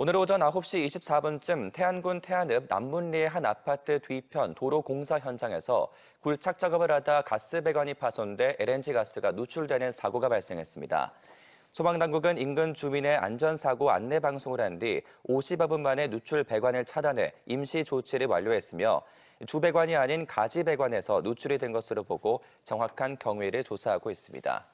오늘 오전 9시 24분쯤 태안군 태안읍 남문리의 한 아파트 뒤편 도로 공사 현장에서 굴착 작업을 하다 가스 배관이 파손돼 LNG 가스가 누출되는 사고가 발생했습니다. 소방당국은 인근 주민의 안전사고 안내 방송을 한 뒤 50여 분 만에 누출 배관을 차단해 임시 조치를 완료했으며 주배관이 아닌 가지 배관에서 누출이 된 것으로 보고 정확한 경위를 조사하고 있습니다.